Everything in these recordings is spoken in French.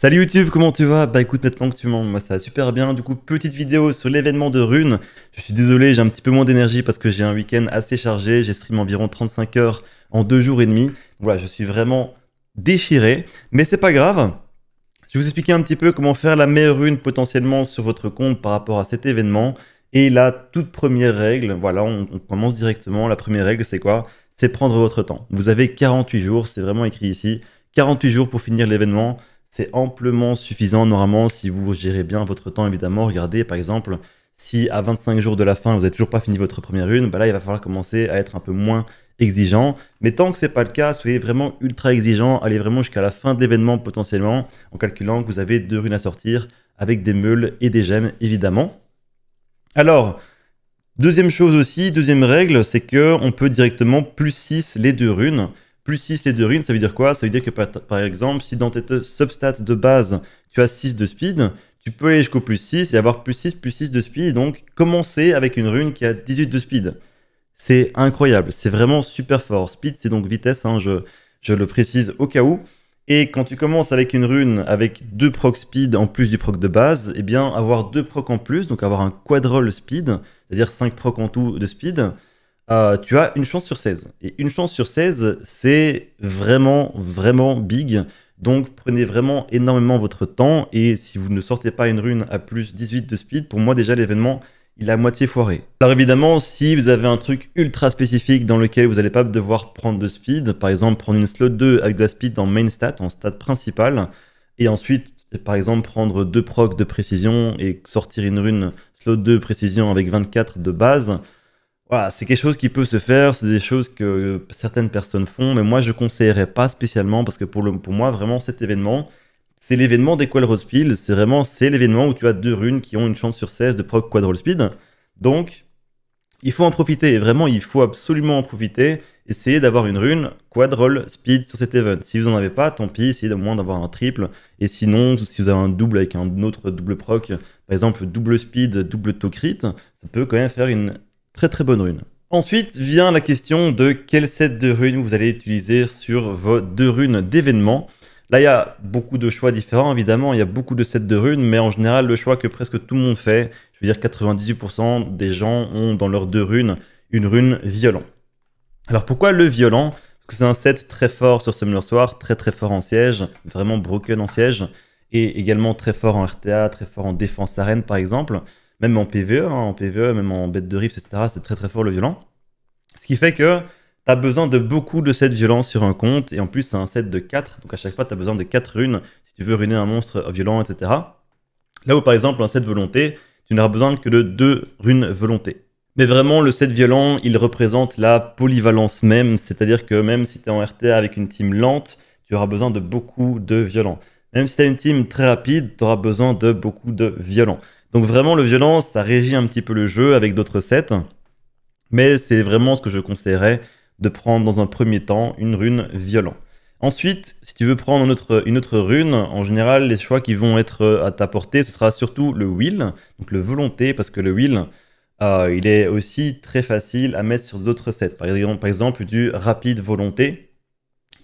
Salut YouTube, comment tu vas Bah écoute, maintenant que tu m'en... Moi ça va super bien. Du coup, petite vidéo sur l'événement de Rune. Je suis désolé, j'ai un petit peu moins d'énergie parce que j'ai un week-end assez chargé. J'ai environ 35 heures en deux jours et demi. Voilà, je suis vraiment déchiré. Mais c'est pas grave. Je vais vous expliquer un petit peu comment faire la meilleure rune potentiellement sur votre compte par rapport à cet événement. Et la toute première règle, voilà, on commence directement. La première règle, c'est quoi C'est prendre votre temps. Vous avez 48 jours, c'est vraiment écrit ici. 48 jours pour finir l'événement c'est amplement suffisant normalement si vous gérez bien votre temps évidemment. Regardez par exemple, si à 25 jours de la fin vous n'avez toujours pas fini votre première rune, bah là il va falloir commencer à être un peu moins exigeant. Mais tant que ce n'est pas le cas, soyez vraiment ultra exigeant, allez vraiment jusqu'à la fin de l'événement potentiellement, en calculant que vous avez deux runes à sortir avec des meules et des gemmes évidemment. Alors, deuxième chose aussi, deuxième règle, c'est qu'on peut directement plus 6 les deux runes. Plus 6 et de runes, ça veut dire quoi Ça veut dire que par exemple, si dans tes substats de base, tu as 6 de speed, tu peux aller jusqu'au plus 6 et avoir plus 6, plus 6 de speed. donc, commencer avec une rune qui a 18 de speed. C'est incroyable. C'est vraiment super fort. Speed, c'est donc vitesse. Hein, je, le précise au cas où. Et quand tu commences avec une rune avec deux proc speed en plus du proc de base, et eh bien avoir deux procs en plus, donc avoir un quadruple speed, c'est-à-dire 5 proc en tout de speed, euh, tu as une chance sur 16. Et une chance sur 16, c'est vraiment, vraiment big. Donc prenez vraiment énormément votre temps. Et si vous ne sortez pas une rune à plus 18 de speed, pour moi déjà l'événement, il a moitié foiré. Alors évidemment, si vous avez un truc ultra spécifique dans lequel vous n'allez pas devoir prendre de speed, par exemple prendre une slot 2 avec de la speed en main stat, en stat principal, et ensuite par exemple prendre deux procs de précision et sortir une rune slot 2 précision avec 24 de base, voilà, c'est quelque chose qui peut se faire, c'est des choses que certaines personnes font, mais moi je ne conseillerais pas spécialement parce que pour, pour moi, vraiment, cet événement, c'est l'événement des Quadrol Speed. C'est vraiment c'est l'événement où tu as deux runes qui ont une chance sur 16 de proc roll Speed. Donc, il faut en profiter. Et vraiment, il faut absolument en profiter. essayer d'avoir une rune Quadrol Speed sur cet event. Si vous n'en avez pas, tant pis, essayez au moins d'avoir un triple. Et sinon, si vous avez un double avec un autre double proc, par exemple double speed, double tocrit, ça peut quand même faire une Très bonne rune. Ensuite vient la question de quel set de runes vous allez utiliser sur vos deux runes d'événements. Là, il y a beaucoup de choix différents, évidemment. Il y a beaucoup de sets de runes, mais en général, le choix que presque tout le monde fait, je veux dire 98% des gens ont dans leurs deux runes une rune violent. Alors pourquoi le violent Parce que c'est un set très fort sur mur Soir, très très fort en siège, vraiment broken en siège, et également très fort en RTA, très fort en défense arène par exemple même en PVE, hein, en PVE, même en bête de rift, etc. C'est très très fort le violent. Ce qui fait que tu as besoin de beaucoup de sets violents sur un compte, et en plus c'est un set de 4, donc à chaque fois tu as besoin de 4 runes si tu veux ruiner un monstre violent, etc. Là où par exemple un set volonté, tu n'auras besoin que de 2 runes volonté. Mais vraiment, le set violent, il représente la polyvalence même, c'est-à-dire que même si tu es en RTA avec une team lente, tu auras besoin de beaucoup de violents. Même si tu as une team très rapide, tu auras besoin de beaucoup de violents. Donc vraiment, le violent, ça régit un petit peu le jeu avec d'autres sets. Mais c'est vraiment ce que je conseillerais de prendre dans un premier temps une rune violent. Ensuite, si tu veux prendre une autre, rune, en général, les choix qui vont être euh, à ta portée, ce sera surtout le will, donc le volonté, parce que le will, euh, il est aussi très facile à mettre sur d'autres sets. par exemple, du rapide volonté,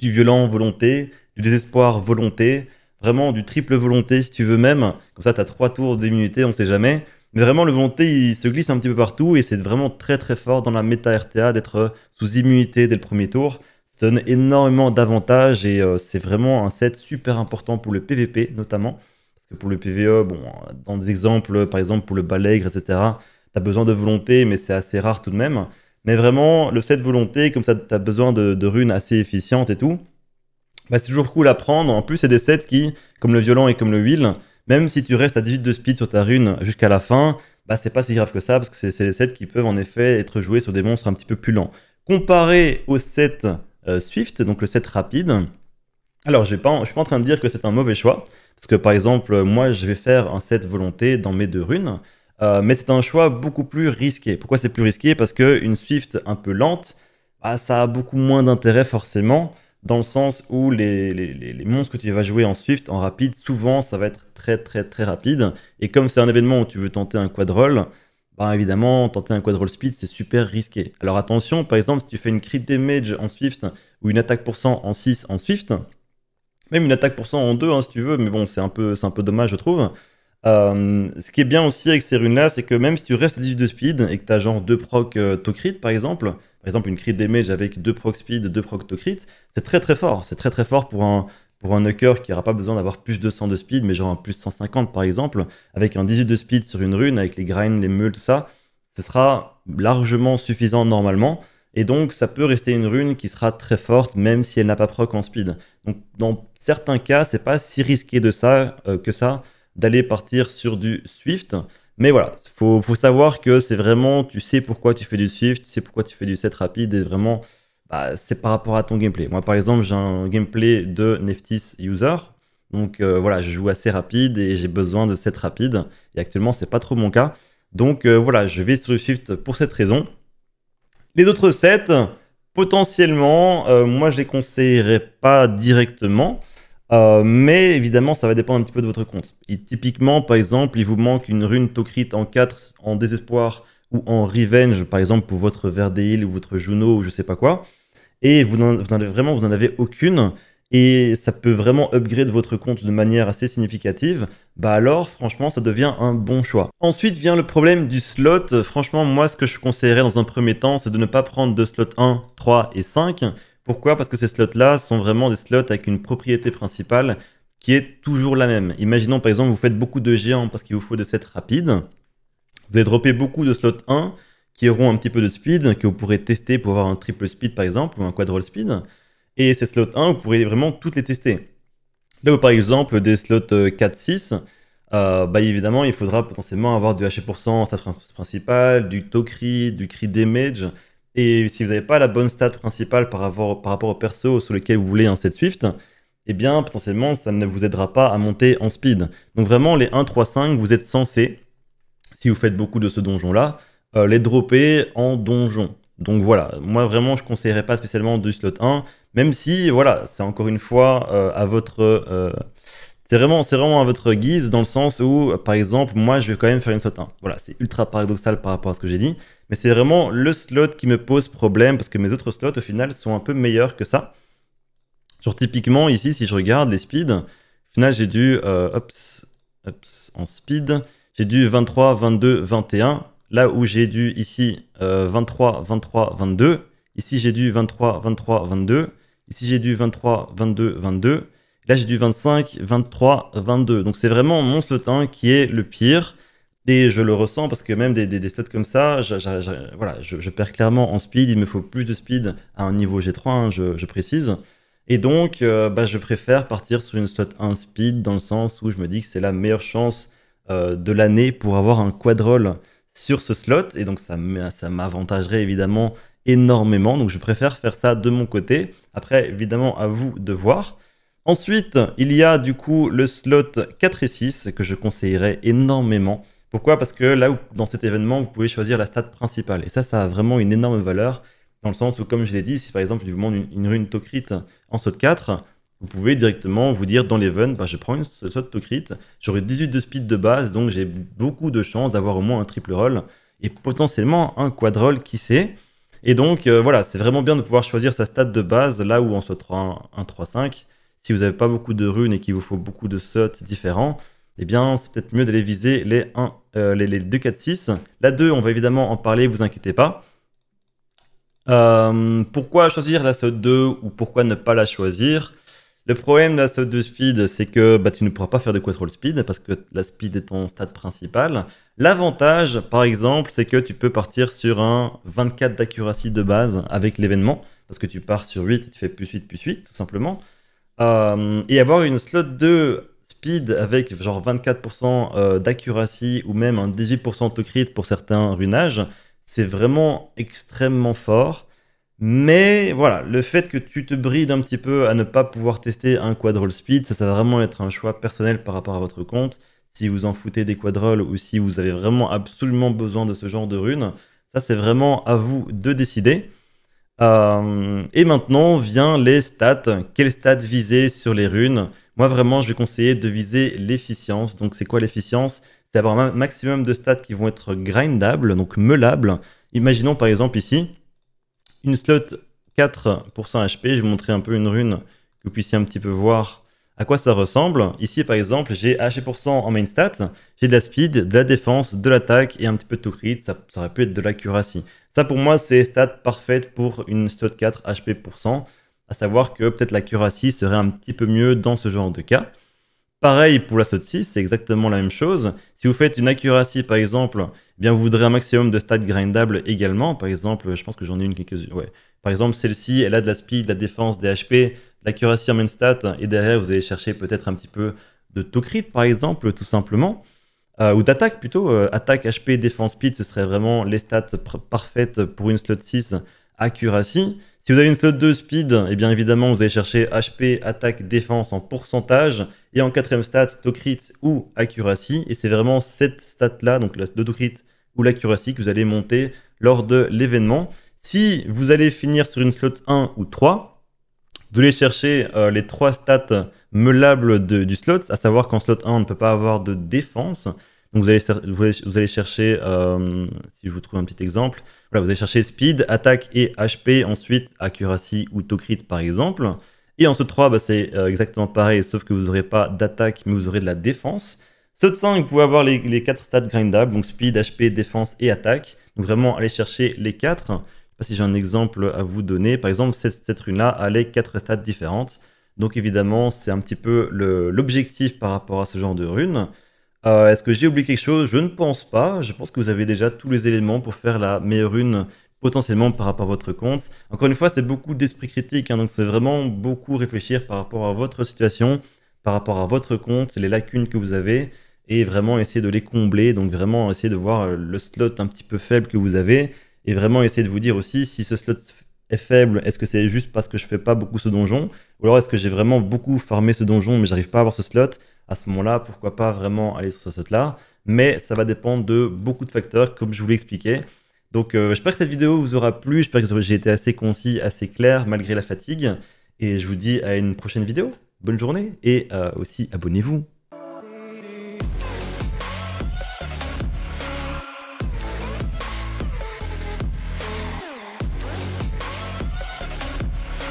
du violent volonté, du désespoir volonté, vraiment du triple volonté, si tu veux même. Comme ça, tu as trois tours d'immunité, on ne sait jamais. Mais vraiment, le volonté, il se glisse un petit peu partout et c'est vraiment très très fort dans la méta-RTA d'être sous immunité dès le premier tour. Ça donne énormément d'avantages et euh, c'est vraiment un set super important pour le PVP notamment. Parce que pour le PVE, bon, dans des exemples, par exemple pour le balègre, etc., tu as besoin de volonté, mais c'est assez rare tout de même. Mais vraiment, le set volonté, comme ça, tu as besoin de, de runes assez efficientes et tout, bah, c'est toujours cool à prendre. En plus, c'est des sets qui, comme le violon et comme le huile, même si tu restes à 18 de speed sur ta rune jusqu'à la fin, bah, c'est pas si grave que ça, parce que c'est des sets qui peuvent en effet être joués sur des monstres un petit peu plus lents. Comparé au set euh, Swift, donc le set rapide, alors je ne suis pas en train de dire que c'est un mauvais choix, parce que par exemple, moi je vais faire un set volonté dans mes deux runes, euh, mais c'est un choix beaucoup plus risqué. Pourquoi c'est plus risqué Parce qu'une Swift un peu lente, bah, ça a beaucoup moins d'intérêt forcément dans le sens où les, monstres que tu vas jouer en Swift, en rapide, souvent ça va être très très très rapide. Et comme c'est un événement où tu veux tenter un quadroll, bah évidemment, tenter un quadroll speed, c'est super risqué. Alors attention, par exemple, si tu fais une crit damage en Swift ou une attaque pour cent en 6 en Swift, même une attaque pour cent en 2 hein, si tu veux, mais bon, c'est un, peu, un peu dommage, je trouve. Euh, ce qui est bien aussi avec ces runes-là, c'est que même si tu restes à 18 de speed et que tu as genre 2 proc euh, tocrit par exemple, par exemple une crit damage avec 2 proc speed, 2 proc tocrit, c'est très très fort. C'est très très fort pour un, pour un qui n'aura pas besoin d'avoir plus de 100 de speed, mais genre un plus 150 par exemple, avec un 18 de speed sur une rune, avec les grinds, les meules, tout ça, ce sera largement suffisant normalement. Et donc, ça peut rester une rune qui sera très forte, même si elle n'a pas proc en speed. Donc, dans certains cas, c'est pas si risqué de ça euh, que ça d'aller partir sur du Swift. Mais voilà, faut, faut savoir que c'est vraiment, tu sais pourquoi tu fais du Swift, tu sais pourquoi tu fais du set rapide et vraiment, bah, c'est par rapport à ton gameplay. Moi, par exemple, j'ai un gameplay de Neftis user. Donc euh, voilà, je joue assez rapide et j'ai besoin de set rapide. Et actuellement, c'est pas trop mon cas. Donc euh, voilà, je vais sur le Swift pour cette raison. Les autres sets, potentiellement, euh, moi, je les conseillerais pas directement. Euh, mais évidemment, ça va dépendre un petit peu de votre compte. Et typiquement, par exemple, il vous manque une rune Tokrit en 4 en désespoir ou en revenge, par exemple, pour votre Verdeil ou votre Juno ou je sais pas quoi. Et vous avez vraiment, vous n'en avez aucune. Et ça peut vraiment upgrade votre compte de manière assez significative. Bah alors, franchement, ça devient un bon choix. Ensuite vient le problème du slot. Franchement, moi, ce que je conseillerais dans un premier temps, c'est de ne pas prendre de slot 1, 3 et 5 pourquoi Parce que ces slots-là sont vraiment des slots avec une propriété principale qui est toujours la même. Imaginons par exemple, vous faites beaucoup de géants parce qu'il vous faut des sets rapides. Vous allez dropper beaucoup de slots 1 qui auront un petit peu de speed, que vous pourrez tester pour avoir un triple speed par exemple, ou un quadruple speed. Et ces slots 1, vous pourrez vraiment toutes les tester. Là où par exemple des slots 4-6, euh, euh, bah évidemment il faudra potentiellement avoir du HP% en stats principal, du Tokri, du Cri Damage, et si vous n'avez pas la bonne stat principale par rapport, au perso sur lequel vous voulez un set Swift, eh bien, potentiellement, ça ne vous aidera pas à monter en speed. Donc vraiment, les 1, 3, 5, vous êtes censé, si vous faites beaucoup de ce donjon-là, euh, les dropper en donjon. Donc voilà, moi vraiment, je ne conseillerais pas spécialement du slot 1, même si, voilà, c'est encore une fois euh, à votre... Euh, c'est vraiment, c'est vraiment à votre guise dans le sens où, par exemple, moi, je vais quand même faire une slot 1. Voilà, c'est ultra paradoxal par rapport à ce que j'ai dit, mais c'est vraiment le slot qui me pose problème parce que mes autres slots, au final, sont un peu meilleurs que ça. Genre, typiquement, ici, si je regarde les speeds, au final, j'ai dû, euh, en speed, j'ai dû 23, 22, 21. Là où j'ai dû ici 23, 23, 22. Ici, j'ai dû 23, 23, 22. Ici, j'ai dû 23, 22, 22. Là, j'ai du 25, 23, 22. Donc, c'est vraiment mon 1 qui est le pire. Et je le ressens parce que même des, des, slots comme ça, voilà, je, perds clairement en speed. Il me faut plus de speed à un niveau G3, hein, je, précise. Et donc, euh, bah, je préfère partir sur une slot 1 speed dans le sens où je me dis que c'est la meilleure chance euh, de l'année pour avoir un quadrôle sur ce slot. Et donc, ça m'avantagerait évidemment énormément. Donc, je préfère faire ça de mon côté. Après, évidemment, à vous de voir. Ensuite, il y a du coup le slot 4 et 6 que je conseillerais énormément. Pourquoi Parce que là, dans cet événement, vous pouvez choisir la stat principale. Et ça, ça a vraiment une énorme valeur, dans le sens où, comme je l'ai dit, si par exemple, il vous demande une, rune tocrite en slot 4, vous pouvez directement vous dire dans l'event, bah, je prends une slot tocrite, j'aurai 18 de speed de base, donc j'ai beaucoup de chances d'avoir au moins un triple roll, et potentiellement un quad roll, qui sait et donc euh, voilà, c'est vraiment bien de pouvoir choisir sa stat de base là où en soit 3, 1, 3, 5 si vous n'avez pas beaucoup de runes et qu'il vous faut beaucoup de sauts différents, eh bien, c'est peut-être mieux d'aller viser les, 1, euh, les, 2, 4, 6. La 2, on va évidemment en parler, vous inquiétez pas. Euh, pourquoi choisir la sorte 2 ou pourquoi ne pas la choisir Le problème de la sorte 2 speed, c'est que bah, tu ne pourras pas faire de roll speed parce que la speed est ton stade principal. L'avantage, par exemple, c'est que tu peux partir sur un 24 d'accuracy de base avec l'événement parce que tu pars sur 8 et tu fais plus 8, plus 8, tout simplement. Euh, et avoir une slot 2 speed avec genre 24% euh, d'accuracy ou même un 18% de crit pour certains runages, c'est vraiment extrêmement fort. Mais voilà, le fait que tu te brides un petit peu à ne pas pouvoir tester un quadrol speed, ça, ça va vraiment être un choix personnel par rapport à votre compte. Si vous en foutez des quadrolls ou si vous avez vraiment absolument besoin de ce genre de runes, ça c'est vraiment à vous de décider. Euh, et maintenant vient les stats. Quels stats viser sur les runes Moi vraiment, je vais conseiller de viser l'efficience. Donc c'est quoi l'efficience C'est avoir un maximum de stats qui vont être grindables, donc meulables. Imaginons par exemple ici une slot 4% HP. Je vais vous montrer un peu une rune que vous puissiez un petit peu voir à quoi ça ressemble. Ici, par exemple, j'ai cent en main stat, j'ai de la speed, de la défense, de l'attaque et un petit peu de tout crit. Ça, aurait pu être de l'accuracy. Ça, pour moi, c'est stat parfaite pour une slot 4 HP%, à savoir que peut-être l'accuracy serait un petit peu mieux dans ce genre de cas. Pareil pour la slot 6, c'est exactement la même chose. Si vous faites une accuracy par exemple, eh bien vous voudrez un maximum de stats grindables également. Par exemple, je pense que j'en ai une quelques-unes. Ouais. Par exemple, celle-ci, elle a de la speed, de la défense, des HP l'accuracy en main stat, et derrière, vous allez chercher peut-être un petit peu de crit par exemple, tout simplement, euh, ou d'attaque plutôt. Euh, attaque, HP, défense, speed, ce serait vraiment les stats parfaites pour une slot 6 accuracy. Si vous avez une slot 2 speed, et eh bien évidemment, vous allez chercher HP, attaque, défense en pourcentage. Et en quatrième stat, crit ou accuracy. Et c'est vraiment cette stat-là, donc la de crit ou l'accuracy, que vous allez monter lors de l'événement. Si vous allez finir sur une slot 1 ou 3, allez chercher euh, les trois stats meulables du slot, à savoir qu'en slot 1, on ne peut pas avoir de défense. Donc vous allez, vous allez chercher, euh, si je vous trouve un petit exemple, vous allez chercher speed, attaque et HP, ensuite accuracy ou tocrit par exemple. Et en slot 3, bah, c'est euh, exactement pareil, sauf que vous n'aurez pas d'attaque, mais vous aurez de la défense. Slot 5, vous pouvez avoir les, quatre 4 stats grindables, donc speed, HP, défense et attaque. Donc vraiment aller chercher les 4 si j'ai un exemple à vous donner. Par exemple, cette, rune-là a les quatre stats différentes. Donc évidemment, c'est un petit peu l'objectif par rapport à ce genre de rune. Euh, est-ce que j'ai oublié quelque chose Je ne pense pas. Je pense que vous avez déjà tous les éléments pour faire la meilleure rune potentiellement par rapport à votre compte. Encore une fois, c'est beaucoup d'esprit critique. Hein, donc c'est vraiment beaucoup réfléchir par rapport à votre situation, par rapport à votre compte, les lacunes que vous avez et vraiment essayer de les combler. Donc vraiment essayer de voir le slot un petit peu faible que vous avez et vraiment essayer de vous dire aussi si ce slot est faible, est-ce que c'est juste parce que je fais pas beaucoup ce donjon Ou alors est-ce que j'ai vraiment beaucoup farmé ce donjon mais j'arrive pas à avoir ce slot À ce moment-là, pourquoi pas vraiment aller sur ce slot-là Mais ça va dépendre de beaucoup de facteurs, comme je vous l'ai expliqué. Donc euh, j'espère que cette vidéo vous aura plu, j'espère que j'ai été assez concis, assez clair malgré la fatigue. Et je vous dis à une prochaine vidéo. Bonne journée et euh, aussi abonnez-vous.